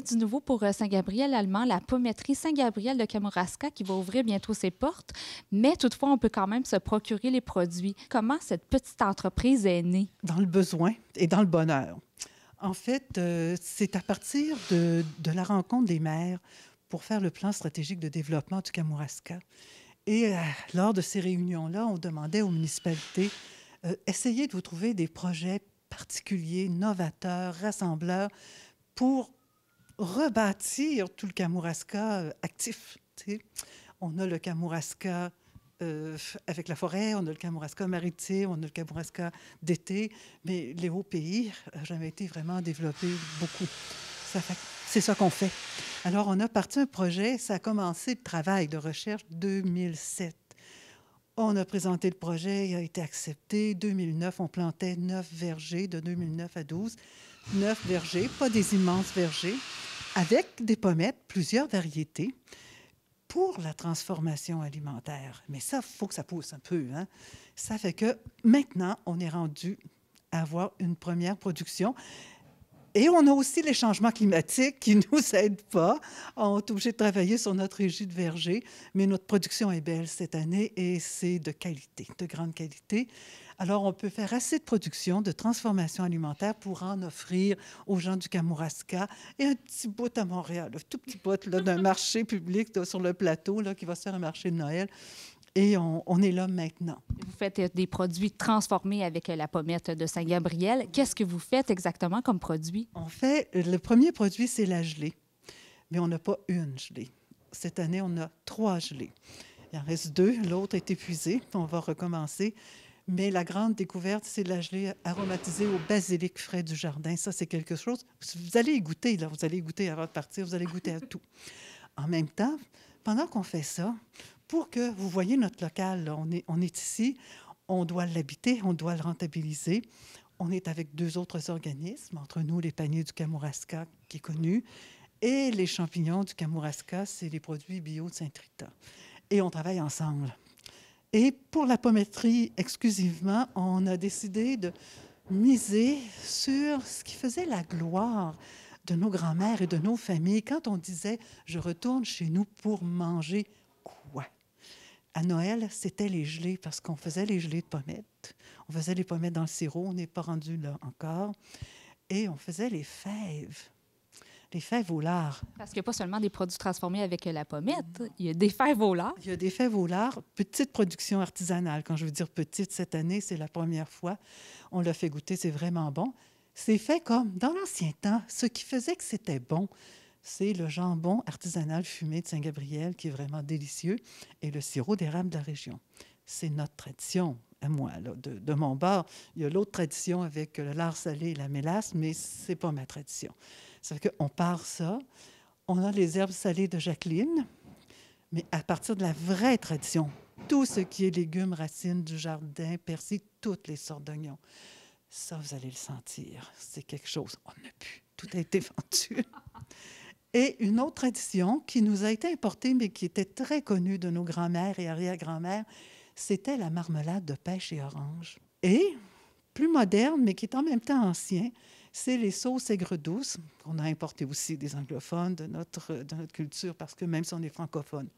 du nouveau pour euh, Saint-Gabriel allemand, la pommetterie Saint-Gabriel de Kamouraska qui va ouvrir bientôt ses portes, mais toutefois, on peut quand même se procurer les produits. Comment cette petite entreprise est née? Dans le besoin et dans le bonheur. En fait, euh, c'est à partir de, la rencontre des maires pour faire le plan stratégique de développement du Kamouraska. Et euh, lors de ces réunions-là, on demandait aux municipalités, euh, essayez de vous trouver des projets particuliers, novateurs, rassembleurs, pour rebâtir tout le Kamouraska euh, actif. On a le Kamouraska euh, avec la forêt, on a le Kamouraska maritime, on a le Kamouraska d'été, mais les hauts pays n'ont euh, jamais été vraiment développés beaucoup. c'est ça qu'on fait. Alors, on a parti un projet, ça a commencé le travail de recherche 2007. On a présenté le projet, il a été accepté. 2009, on plantait neuf vergers de 2009 à 12. Neuf vergers, pas des immenses vergers, avec des pommettes, plusieurs variétés pour la transformation alimentaire. Mais ça, il faut que ça pousse un peu. Hein. Ça fait que maintenant, on est rendu à avoir une première production. Et on a aussi les changements climatiques qui ne nous aident pas. On est obligé de travailler sur notre régie de verger, mais notre production est belle cette année et c'est de qualité, de grande qualité. Alors, on peut faire assez de production, de transformation alimentaire pour en offrir aux gens du Kamouraska et un petit bout à Montréal, un tout petit bout d'un marché public sur le plateau là, qui va se faire un marché de Noël. Et on, est là maintenant. Vous faites euh, des produits transformés avec euh, la pommette de Saint-Gabriel. Qu'est-ce que vous faites exactement comme produit? En fait, le premier produit, c'est la gelée. Mais on n'a pas une gelée. Cette année, on a trois gelées. Il en reste deux. L'autre est épuisée. On va recommencer. Mais la grande découverte, c'est de la gelée aromatisée au basilic frais du jardin. Ça, c'est quelque chose. Vous allez y goûter, là. Vous allez goûter avant de partir. Vous allez goûter à tout. En même temps, pendant qu'on fait ça, pour que vous voyez notre local, on, est, on est ici, on doit l'habiter, on doit le rentabiliser. On est avec deux autres organismes, entre nous les paniers du Kamouraska, qui est connu, et les champignons du Kamouraska, c'est les produits bio de saint tricta Et on travaille ensemble. Et pour la pommetterie exclusivement, on a décidé de miser sur ce qui faisait la gloire de nos grands-mères et de nos familles quand on disait je retourne chez nous pour manger quoi À Noël, c'était les gelées parce qu'on faisait les gelées de pommettes. On faisait les pommettes dans le sirop, on n'est pas rendu là encore. Et on faisait les fèves les fèves au Parce qu'il n'y a pas seulement des produits transformés avec euh, la pommette, il y a des faits au Il y a des fèves au petite production artisanale. Quand je veux dire petite, cette année, c'est la première fois. On l'a fait goûter, c'est vraiment bon. C'est fait comme dans l'ancien temps. Ce qui faisait que c'était bon, c'est le jambon artisanal fumé de Saint-Gabriel, qui est vraiment délicieux, et le sirop d'érable de la région. C'est notre tradition à moi, de, mon bord. Il y a l'autre tradition avec le lard salé et la mélasse, mais c'est pas ma tradition. Ça fait qu'on part ça. On a les herbes salées de Jacqueline, mais à partir de la vraie tradition, tout ce qui est légumes, racines du jardin, persil, toutes les sortes d'oignons. Ça, vous allez le sentir. C'est quelque chose. On n'a plus. Tout a été vendu. Et une autre tradition qui nous a été importée, mais qui était très connue de nos grands-mères et arrière-grand-mères, c'était la marmelade de pêche et orange. Et plus moderne, mais qui est en même temps ancien, c'est les sauces aigres douces, qu'on a importées aussi des anglophones de notre, de notre culture, parce que même si on est francophone,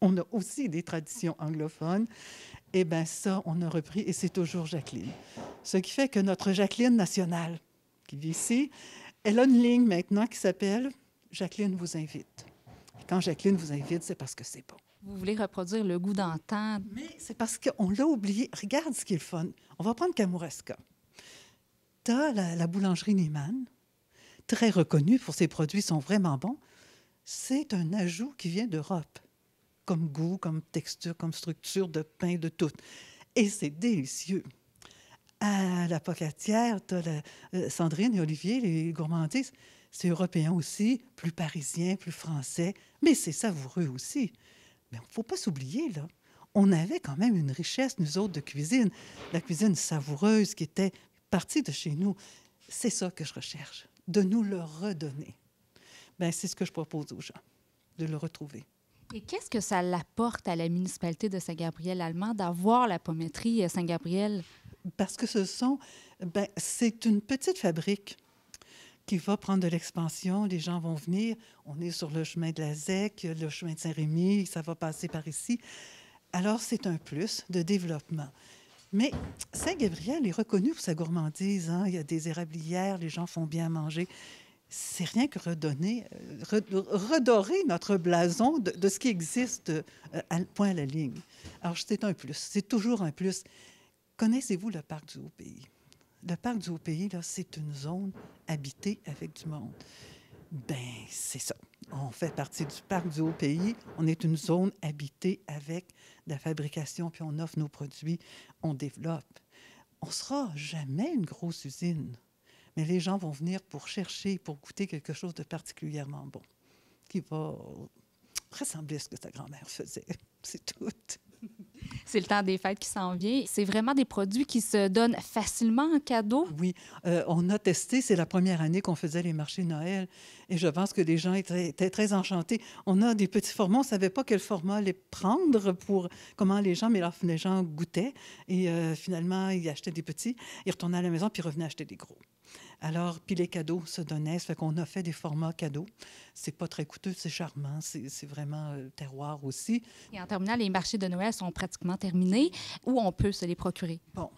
on a aussi des traditions anglophones. Eh bien, ça, on a repris, et c'est toujours Jacqueline. Ce qui fait que notre Jacqueline nationale, qui vit ici, elle a une ligne maintenant qui s'appelle Jacqueline vous invite. quand Jacqueline vous invite, c'est parce que c'est bon. Vous voulez reproduire le goût d'antan. Mais c'est parce qu'on l'a oublié. Regarde ce qui est fun. On va prendre Kamouraska tu la, boulangerie Neiman, très reconnue pour ses produits, sont vraiment bons. C'est un ajout qui vient d'Europe, comme goût, comme texture, comme structure de pain, de tout. Et c'est délicieux. À la pocatière, tu la, euh, Sandrine et Olivier, les gourmandises. C'est européen aussi, plus parisien, plus français, mais c'est savoureux aussi. Mais il ne faut pas s'oublier, là on avait quand même une richesse, nous autres, de cuisine. La cuisine savoureuse qui était parti de chez nous. C'est ça que je recherche, de nous le redonner. Ben, c'est ce que je propose aux gens, de le retrouver. Et qu'est-ce que ça apporte à la municipalité de Saint-Gabriel-Allemand d'avoir la pommetterie euh, Saint-Gabriel? Parce que ce sont, ben, c'est une petite fabrique qui va prendre de l'expansion. Les gens vont venir. On est sur le chemin de la ZEC, le chemin de Saint-Rémy, ça va passer par ici. Alors, c'est un plus de développement. Mais Saint-Gabriel est reconnu pour sa gourmandise. Hein. Il y a des érablières, les gens font bien manger. C'est rien que redonner, euh, redorer notre blason de, ce qui existe euh, à, point à la ligne. Alors, c'est un plus. C'est toujours un plus. Connaissez-vous le parc du Haut-Pays? Le parc du Haut-Pays, c'est une zone habitée avec du monde. Ben, c'est ça on fait partie du parc du Haut-Pays. On est une zone habitée avec de la fabrication, puis on offre nos produits, on développe. On ne sera jamais une grosse usine, mais les gens vont venir pour chercher, pour goûter quelque chose de particulièrement bon, qui va ressembler à ce que ta grand-mère faisait. C'est tout c'est le temps des fêtes qui s'en vient. C'est vraiment des produits qui se donnent facilement en cadeau. Oui, euh, on a testé, c'est la première année qu'on faisait les marchés Noël et je pense que les gens étaient, très enchantés. On a des petits formats, on ne savait pas quel format les prendre pour comment les gens, mais les gens goûtaient et euh, finalement ils achetaient des petits, ils retournaient à la maison puis revenaient acheter des gros. Alors, puis les cadeaux se donnaient. Ça fait qu'on a fait des formats cadeaux. C'est pas très coûteux, c'est charmant. C'est vraiment euh, terroir aussi. Et en terminant, les marchés de Noël sont pratiquement terminés. Où on peut se les procurer? Bon.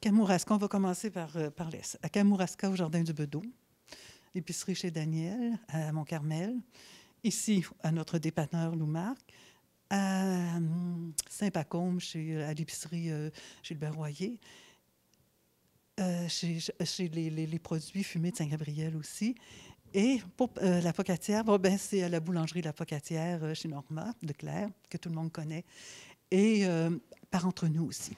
Kamouraska, on va commencer par, euh, l'Est. À Kamouraska, au Jardin du Bedeau. L'épicerie chez Daniel, à Montcarmel. Ici, à notre dépanneur Loumarc à hum, Saint-Pacôme, chez, à l'épicerie chez euh, Gilbert Royer. Euh, chez, les, produits fumés de Saint-Gabriel aussi. Et pour euh, la pocatière, ben, c'est à la boulangerie La Pocatière euh, chez Norma de Claire, que tout le monde connaît, et par entre nous aussi.